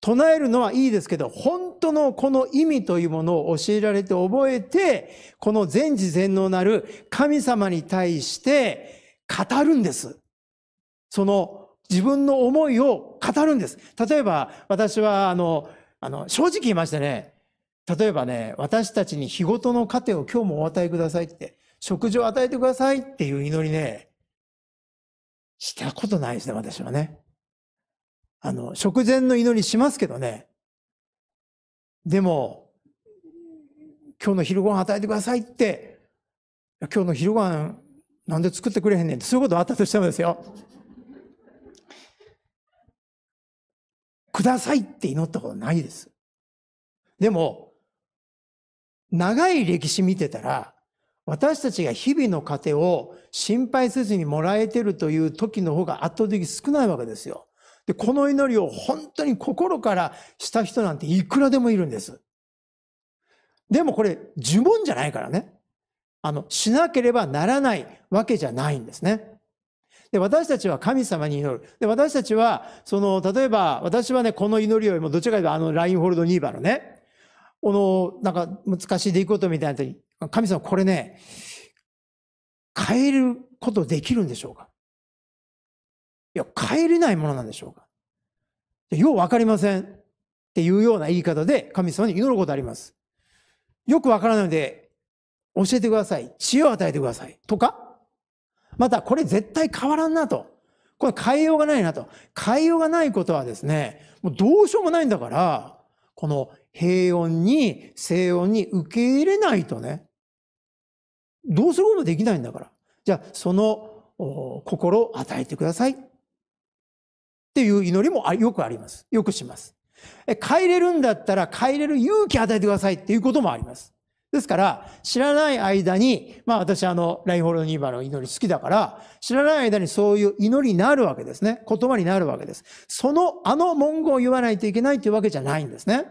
唱えるのはいいですけど、本当のこの意味というものを教えられて覚えて、この全知全能なる神様に対して語るんです。その自分の思いを語るんです。例えば、私はあの、あの、正直言いましてね、例えばね、私たちに日ごとの糧を今日もお与えくださいって、食事を与えてくださいっていう祈りね、したことないですね、私はね。あの、食前の祈りしますけどね。でも、今日の昼ご飯与えてくださいって、今日の昼ご飯なんで作ってくれへんねんって、そういうことあったとしてもですよ。くださいって祈ったことないです。でも、長い歴史見てたら、私たちが日々の糧を心配せずにもらえてるという時の方が圧倒的に少ないわけですよ。で、この祈りを本当に心からした人なんていくらでもいるんです。でもこれ呪文じゃないからね。あの、しなければならないわけじゃないんですね。で、私たちは神様に祈る。で、私たちは、その、例えば、私はね、この祈りよりも、どちらかというと、あの、ラインホールド・ニーバのね、この、なんか、難しい出来事みたいなに、神様、これね、変えることできるんでしょうかいや、変えれないものなんでしょうかよう分かりませんっていうような言い方で神様に祈ることあります。よくわからないので、教えてください。知恵を与えてください。とか、またこれ絶対変わらんなと。これ変えようがないなと。変えようがないことはですね、もうどうしようもないんだから、この平穏に、静穏に受け入れないとね、どうすることもできないんだから。じゃあ、その心を与えてください。っていう祈りもよくあります。よくします。帰れるんだったら帰れる勇気与えてくださいっていうこともあります。ですから、知らない間に、まあ私あの、ラインホールドニーバーの祈り好きだから、知らない間にそういう祈りになるわけですね。言葉になるわけです。その、あの文言を言わないといけないというわけじゃないんですね。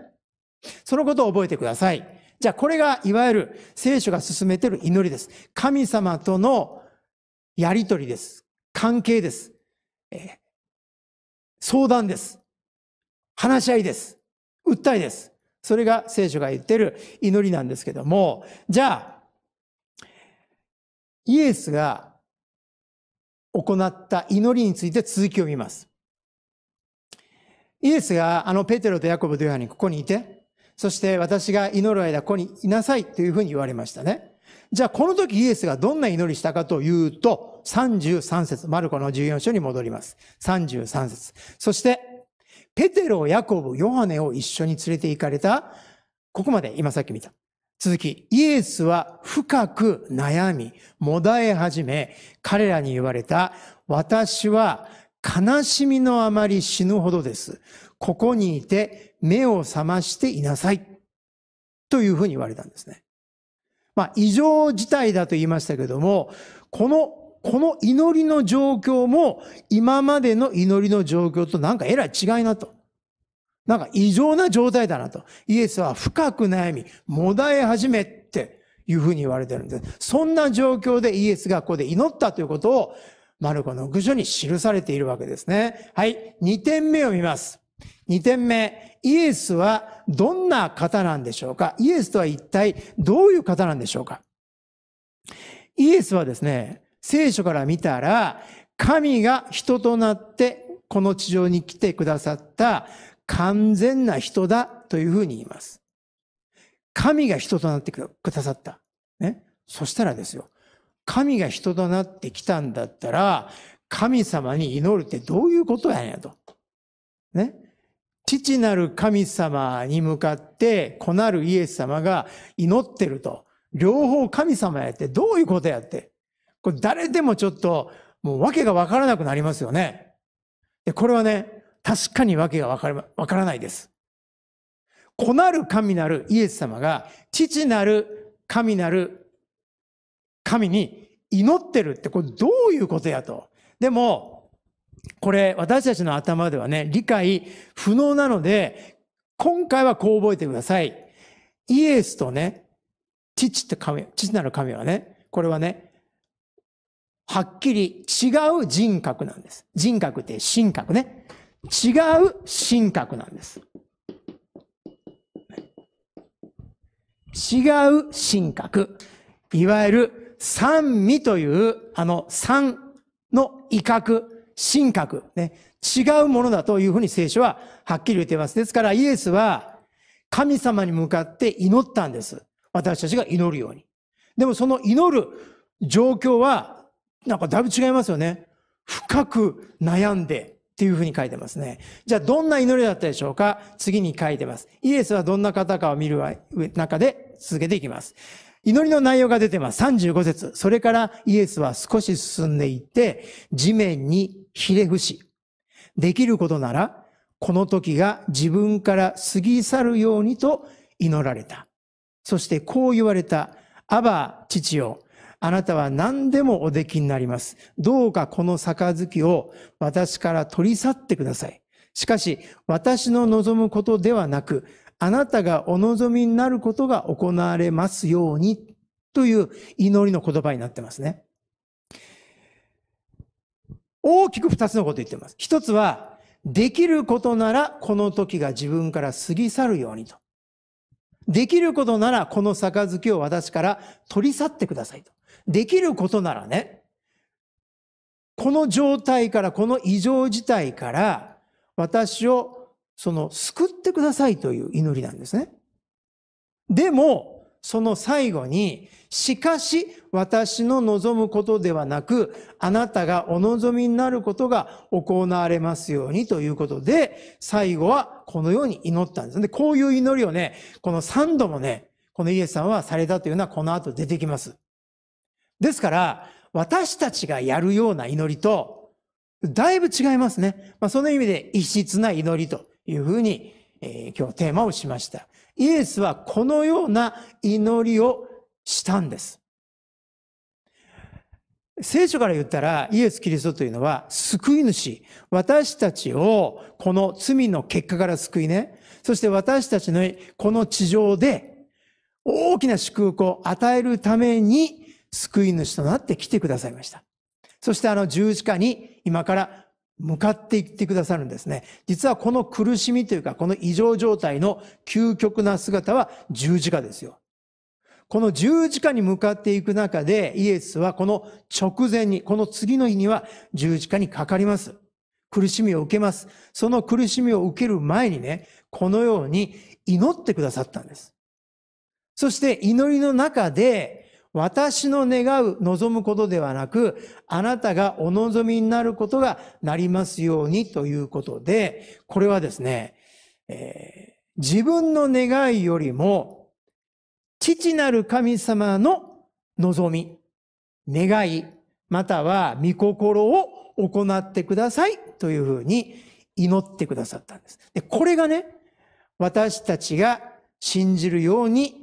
そのことを覚えてください。じゃあこれがいわゆる聖書が進めてる祈りです。神様とのやりとりです。関係です。えー、相談です。話し合いです。訴えです。それが聖書が言ってる祈りなんですけども、じゃあ、イエスが行った祈りについて続きを見ます。イエスがあのペテロとヤコブとヨハネここにいて、そして私が祈る間、ここにいなさいというふうに言われましたね。じゃあ、この時イエスがどんな祈りしたかというと、33節、マルコの14章に戻ります。33節。そして、ペテロ、ヤコブ、ヨハネを一緒に連れて行かれた、ここまで今さっき見た。続き、イエスは深く悩み、もだえ始め、彼らに言われた、私は悲しみのあまり死ぬほどです。ここにいて目を覚ましていなさい。というふうに言われたんですね。まあ、異常事態だと言いましたけども、この、この祈りの状況も、今までの祈りの状況となんかえらい違いなと。なんか異常な状態だなと。イエスは深く悩み、もだえ始めっていうふうに言われてるんです。そんな状況でイエスがここで祈ったということを、マルコの愚書に記されているわけですね。はい。2点目を見ます。2点目、イエスはどんな方なんでしょうかイエスとは一体どういう方なんでしょうかイエスはですね、聖書から見たら、神が人となってこの地上に来てくださった完全な人だというふうに言います。神が人となってくださった。ね。そしたらですよ。神が人となってきたんだったら、神様に祈るってどういうことやねんと。ね。父なる神様に向かって子なるイエス様が祈ってると。両方神様やって、どういうことやって。これ誰でもちょっと、もう訳がわからなくなりますよね。で、これはね、確かに訳がわからないです。子なる神なるイエス様が、父なる神なる神に祈ってるって、これどういうことやと。でも、これ、私たちの頭ではね、理解不能なので、今回はこう覚えてください。イエスとね、父って神、父なる神はね、これはね、はっきり違う人格なんです。人格って神格ね。違う神格なんです。違う神格。いわゆる三味という、あの三の威嚇。神格、ね、違うものだというふうに聖書ははっきり言っています。ですからイエスは神様に向かって祈ったんです。私たちが祈るように。でもその祈る状況は、なんかだいぶ違いますよね。深く悩んでっていうふうに書いてますね。じゃあどんな祈りだったでしょうか次に書いてます。イエスはどんな方かを見る中で続けていきます。祈りの内容が出てます。35節。それからイエスは少し進んでいって、地面にひれ伏し、できることなら、この時が自分から過ぎ去るようにと祈られた。そしてこう言われた。アバ、父よ。あなたは何でもおできになります。どうかこの杯を私から取り去ってください。しかし、私の望むことではなく、あなたがお望みになることが行われますようにという祈りの言葉になってますね。大きく二つのこと言ってます。一つは、できることならこの時が自分から過ぎ去るようにと。できることならこの杯を私から取り去ってくださいと。できることならね、この状態から、この異常事態から、私をその救ってくださいという祈りなんですね。でも、その最後に、しかし私の望むことではなく、あなたがお望みになることが行われますようにということで、最後はこのように祈ったんです。で、こういう祈りをね、この3度もね、このイエスさんはされたというのはこの後出てきます。ですから、私たちがやるような祈りと、だいぶ違いますね。まあ、その意味で異質な祈りというふうに、えー、今日テーマをしました。イエスはこのような祈りをしたんです。聖書から言ったら、イエス・キリストというのは救い主。私たちをこの罪の結果から救いね。そして私たちのこの地上で大きな祝福を与えるために救い主となって来てくださいました。そしてあの十字架に今から向かっていってくださるんですね。実はこの苦しみというか、この異常状態の究極な姿は十字架ですよ。この十字架に向かっていく中で、イエスはこの直前に、この次の日には十字架にかかります。苦しみを受けます。その苦しみを受ける前にね、このように祈ってくださったんです。そして祈りの中で、私の願う、望むことではなく、あなたがお望みになることがなりますようにということで、これはですね、えー、自分の願いよりも、父なる神様の望み、願い、または御心を行ってくださいというふうに祈ってくださったんです。で、これがね、私たちが信じるように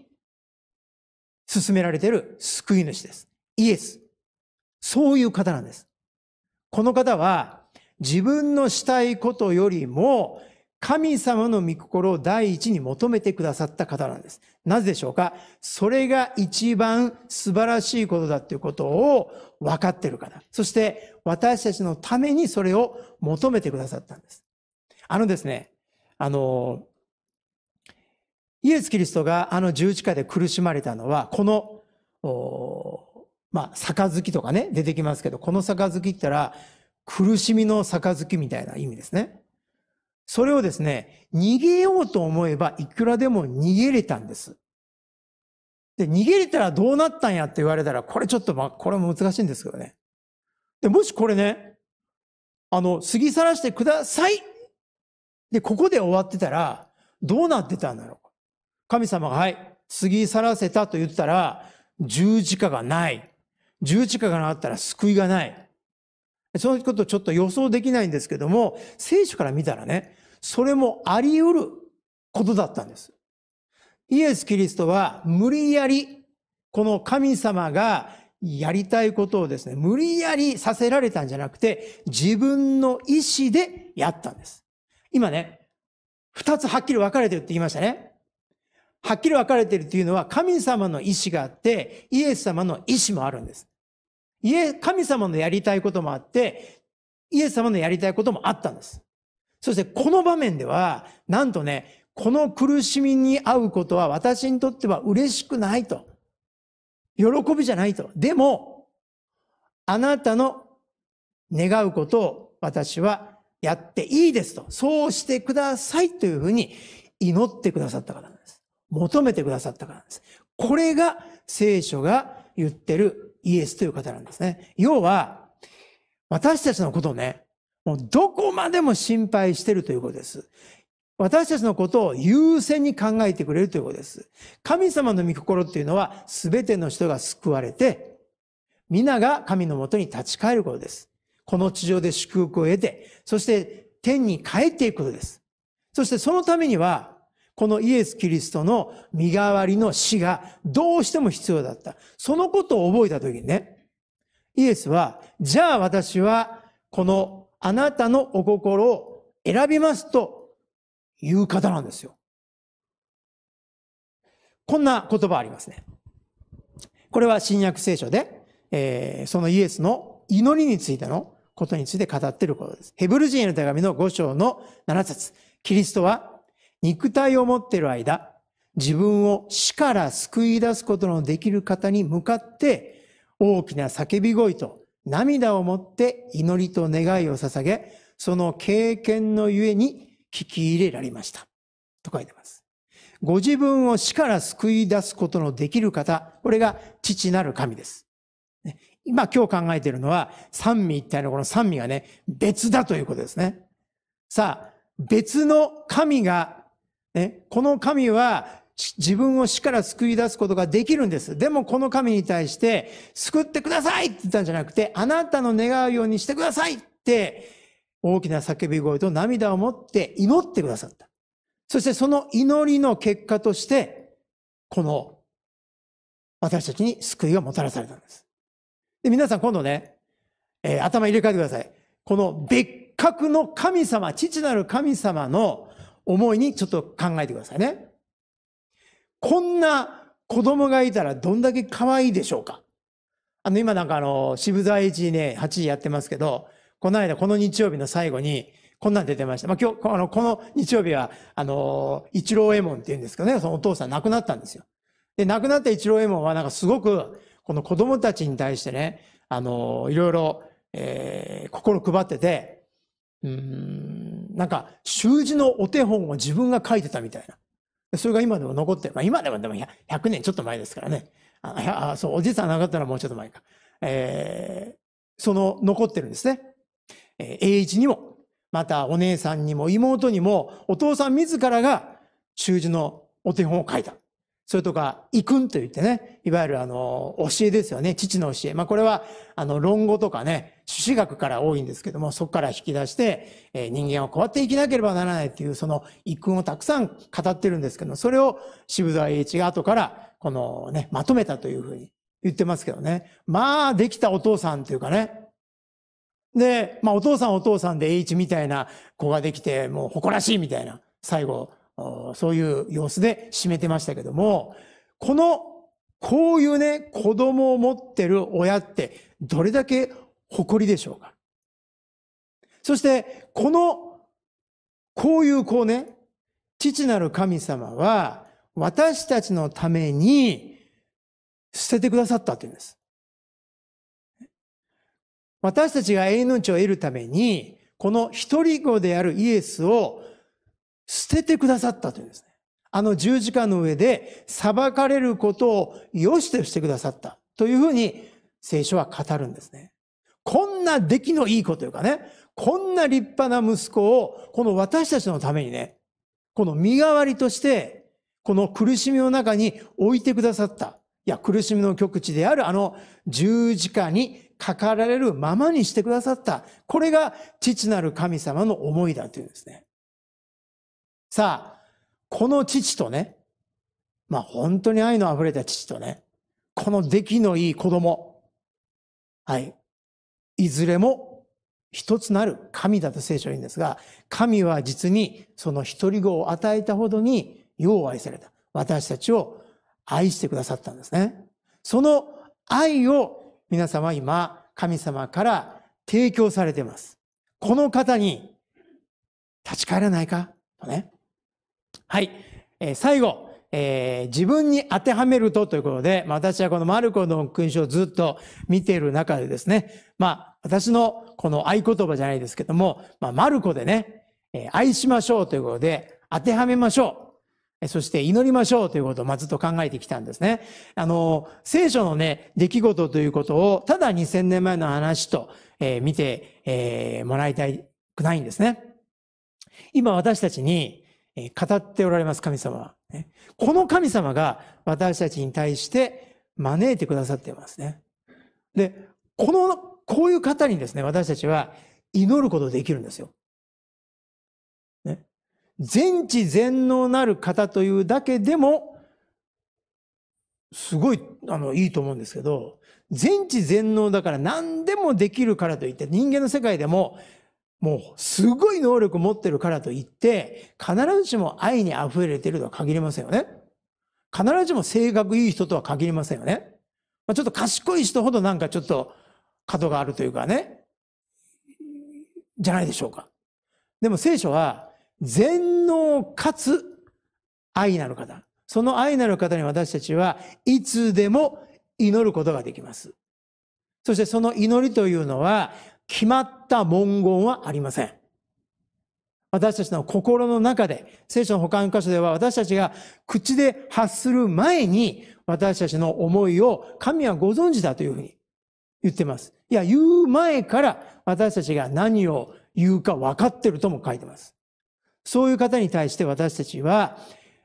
進められている救い主です。イエス。そういう方なんです。この方は自分のしたいことよりも神様の御心を第一に求めてくださった方なんです。なぜでしょうかそれが一番素晴らしいことだということを分かっている方。そして私たちのためにそれを求めてくださったんです。あのですね、あの、イエス・キリストがあの十字架で苦しまれたのは、この、まあ、杯とかね、出てきますけど、この杯って言ったら、苦しみの杯みたいな意味ですね。それをですね、逃げようと思えばいくらでも逃げれたんです。で、逃げれたらどうなったんやって言われたら、これちょっと、まあ、これも難しいんですけどね。で、もしこれね、あの、過ぎ去らしてくださいで、ここで終わってたら、どうなってたんだろう。神様が、はい、過ぎ去らせたと言ったら、十字架がない。十字架がなかったら救いがない。そのことちょっと予想できないんですけども、聖書から見たらね、それもあり得ることだったんです。イエス・キリストは無理やり、この神様がやりたいことをですね、無理やりさせられたんじゃなくて、自分の意志でやったんです。今ね、二つはっきり分かれてるって言いましたね。はっきり分かれているというのは神様の意志があってイエス様の意志もあるんです。神様のやりたいこともあってイエス様のやりたいこともあったんです。そしてこの場面ではなんとねこの苦しみに遭うことは私にとっては嬉しくないと。喜びじゃないと。でもあなたの願うことを私はやっていいですと。そうしてくださいというふうに祈ってくださったから求めてくださったからです。これが聖書が言ってるイエスという方なんですね。要は、私たちのことをね、もうどこまでも心配してるということです。私たちのことを優先に考えてくれるということです。神様の御心っていうのは、すべての人が救われて、皆が神のもとに立ち返ることです。この地上で祝福を得て、そして天に帰っていくことです。そしてそのためには、このイエス・キリストの身代わりの死がどうしても必要だった。そのことを覚えたときにね、イエスは、じゃあ私はこのあなたのお心を選びますという方なんですよ。こんな言葉ありますね。これは新約聖書で、えー、そのイエスの祈りについてのことについて語っていることです。ヘブル人への手紙の5章の7節キリストは肉体を持っている間、自分を死から救い出すことのできる方に向かって、大きな叫び声と涙を持って祈りと願いを捧げ、その経験のゆえに聞き入れられました。と書いてます。ご自分を死から救い出すことのできる方、これが父なる神です。今今日考えているのは三味一体のこの三味がね、別だということですね。さあ、別の神がね、この神は自分を死から救い出すことができるんです。でもこの神に対して、救ってくださいって言ったんじゃなくて、あなたの願うようにしてくださいって、大きな叫び声と涙を持って祈ってくださった。そしてその祈りの結果として、この私たちに救いがもたらされたんです。で、皆さん今度ね、えー、頭入れ替えてください。この別格の神様、父なる神様の思いにちょっと考えてくださいね。こんな子供がいたらどんだけ可愛いでしょうかあの、今なんかあの、渋沢栄一ね、8時やってますけど、この間、この日曜日の最後に、こんなん出てました。まあ、今日、あの、この日曜日は、あの、一郎右衛門って言うんですけどね、そのお父さん亡くなったんですよ。で、亡くなった一郎右衛門はなんかすごく、この子供たちに対してね、あの、いろいろ、えー、心配ってて、うん、なんか習字のお手本を自分が書いてたみたいな。それが今でも残ってる。まあ今でもでも100年ちょっと前ですからね。あそう、おじいさんなかったらもうちょっと前か。えー、その残ってるんですね。えー、栄一にも、またお姉さんにも妹にも、お父さん自らが習字のお手本を書いた。それとか、くんと言ってね、いわゆるあの、教えですよね。父の教え。まあ、これは、あの、論語とかね、朱子学から多いんですけども、そこから引き出して、えー、人間はこうやって生きなければならないっていう、その遺訓をたくさん語ってるんですけども、それを渋沢栄一が後から、このね、まとめたというふうに言ってますけどね。まあ、できたお父さんというかね。で、まあ、お父さんお父さんで栄一みたいな子ができて、もう誇らしいみたいな、最後、そういう様子で締めてましたけども、この、こういうね、子供を持ってる親って、どれだけ誇りでしょうか。そして、この、こういうこうね、父なる神様は、私たちのために捨ててくださったというんです。私たちが永遠の命を得るために、この一人子であるイエスを捨ててくださったというですね。あの十字架の上で裁かれることを良しとしてくださったというふうに聖書は語るんですね。こんな出来のいい子というかね、こんな立派な息子を、この私たちのためにね、この身代わりとして、この苦しみの中に置いてくださった。いや、苦しみの極地であるあの十字架にかかられるままにしてくださった。これが父なる神様の思いだというんですね。さあ、この父とね、まあ本当に愛の溢れた父とね、この出来のいい子供、はい、いずれも一つなる神だと聖書は言うんですが、神は実にその一人子を与えたほどに、よう愛された。私たちを愛してくださったんですね。その愛を皆様今、神様から提供されています。この方に立ち返らないかとね。はい。えー、最後、えー、自分に当てはめるとということで、まあ、私はこのマルコの勲章をずっと見ている中でですね、まあ、私のこの合言葉じゃないですけども、まあ、マルコでね、えー、愛しましょうということで、当てはめましょう。そして祈りましょうということをまずっと考えてきたんですね。あの、聖書のね、出来事ということを、ただ2000年前の話と、えー、見て、えー、もらいたくないんですね。今私たちに、語っておられます神様は。この神様が私たちに対して招いてくださっていますね。で、この、こういう方にですね、私たちは祈ることできるんですよ。ね。全知全能なる方というだけでも、すごい、あの、いいと思うんですけど、全知全能だから何でもできるからといって、人間の世界でももうすごい能力持ってるからといって、必ずしも愛に溢れてるとは限りませんよね。必ずしも性格いい人とは限りませんよね。まあ、ちょっと賢い人ほどなんかちょっと角があるというかね、じゃないでしょうか。でも聖書は、全能かつ愛なる方。その愛なる方に私たちはいつでも祈ることができます。そしてその祈りというのは決まった文言はありません。私たちの心の中で、聖書の他の箇所では私たちが口で発する前に私たちの思いを神はご存知だというふうに言ってます。いや、言う前から私たちが何を言うか分かってるとも書いてます。そういう方に対して私たちは、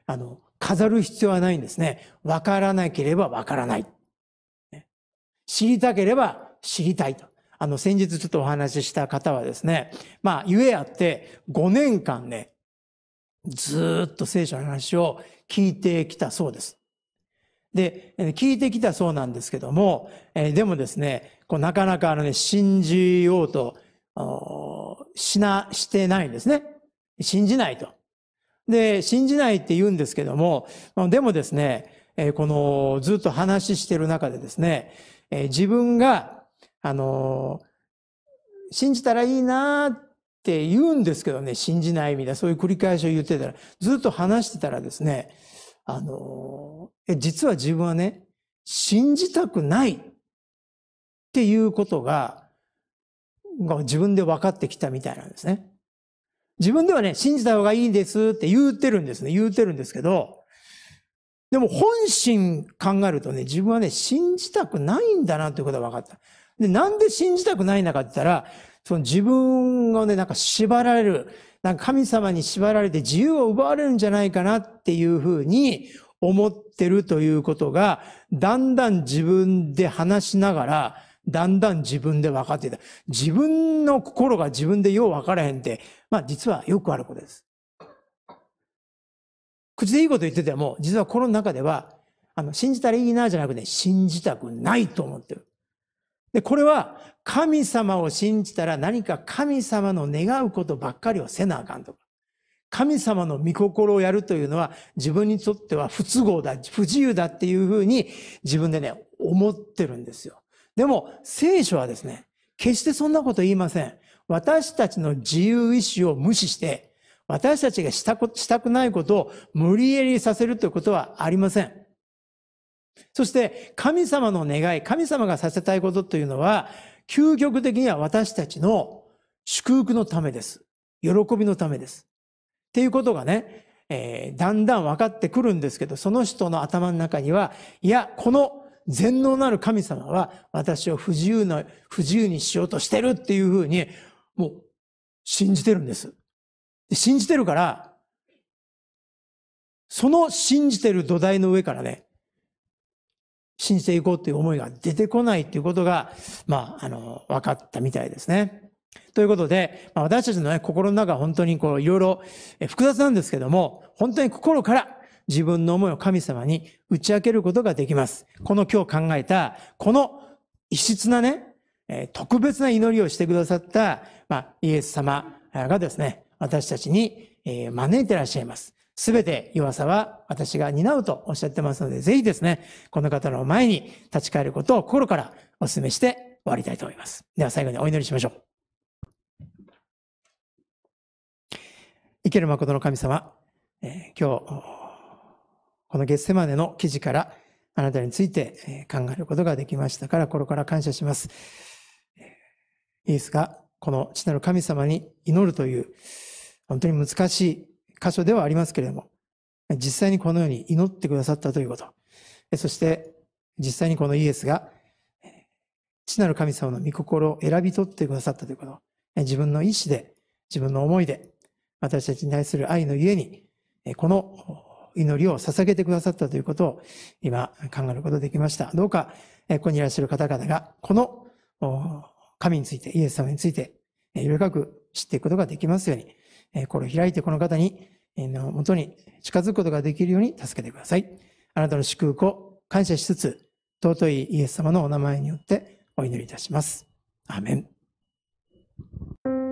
あの、飾る必要はないんですね。分からなければ分からない。知りたければ知りたいと。あの、先日ちょっとお話しした方はですね、まあ、ゆえあって5年間ね、ずっと聖書の話を聞いてきたそうです。で、聞いてきたそうなんですけども、えでもですね、こうなかなかあのね、信じようと、しな、してないんですね。信じないと。で、信じないって言うんですけども、でもですね、えこのずっと話してる中でですね、え自分があの、信じたらいいなって言うんですけどね、信じないみたいな、そういう繰り返しを言ってたら、ずっと話してたらですね、あの、え、実は自分はね、信じたくないっていうことが、自分で分かってきたみたいなんですね。自分ではね、信じた方がいいですって言ってるんですね。言ってるんですけど、でも本心考えるとね、自分はね、信じたくないんだなということが分かった。で、なんで信じたくないのかって言ったら、その自分をね、なんか縛られる、なんか神様に縛られて自由を奪われるんじゃないかなっていうふうに思ってるということが、だんだん自分で話しながら、だんだん自分で分かってた。自分の心が自分でよう分からへんって、まあ実はよくあることです。口でいいこと言ってても、実はこの中では、あの、信じたらいいなじゃなくて、信じたくないと思ってる。で、これは神様を信じたら何か神様の願うことばっかりをせなあかんとか。神様の御心をやるというのは自分にとっては不都合だ、不自由だっていうふうに自分でね、思ってるんですよ。でも聖書はですね、決してそんなこと言いません。私たちの自由意志を無視して、私たちがしたしたくないことを無理やりさせるということはありません。そして神様の願い、神様がさせたいことというのは、究極的には私たちの祝福のためです。喜びのためです。っていうことがね、えー、だんだん分かってくるんですけど、その人の頭の中には、いや、この全能なる神様は私を不自由な、不自由にしようとしてるっていうふうに、もう信じてるんです。信じてるから、その信じてる土台の上からね、信じていこうという思いが出てこないということが、まあ、あの、分かったみたいですね。ということで、まあ、私たちの、ね、心の中は本当にこう、いろいろ複雑なんですけども、本当に心から自分の思いを神様に打ち明けることができます。この今日考えた、この異質なね、特別な祈りをしてくださった、まあ、イエス様がですね、私たちに招いてらっしゃいます。すべて弱さは私が担うとおっしゃってますので、ぜひですね、この方の前に立ち返ることを心からお勧めして終わりたいと思います。では最後にお祈りしましょう。生ける誠の神様、えー、今日、このゲッセマネの記事からあなたについて考えることができましたから、心から感謝します。いいですかこの父なる神様に祈るという、本当に難しい箇所ではありますけれども、実際にこのように祈ってくださったということ。そして、実際にこのイエスが、父なる神様の御心を選び取ってくださったということ。自分の意志で、自分の思いで、私たちに対する愛のゆえに、この祈りを捧げてくださったということを今考えることができました。どうか、ここにいらっしゃる方々が、この神について、イエス様について、より深く知っていくことができますように、これを開いてこの方にのもに近づくことができるように助けてください。あなたの祝福を感謝しつつ、尊いイエス様のお名前によってお祈りいたします。アメン。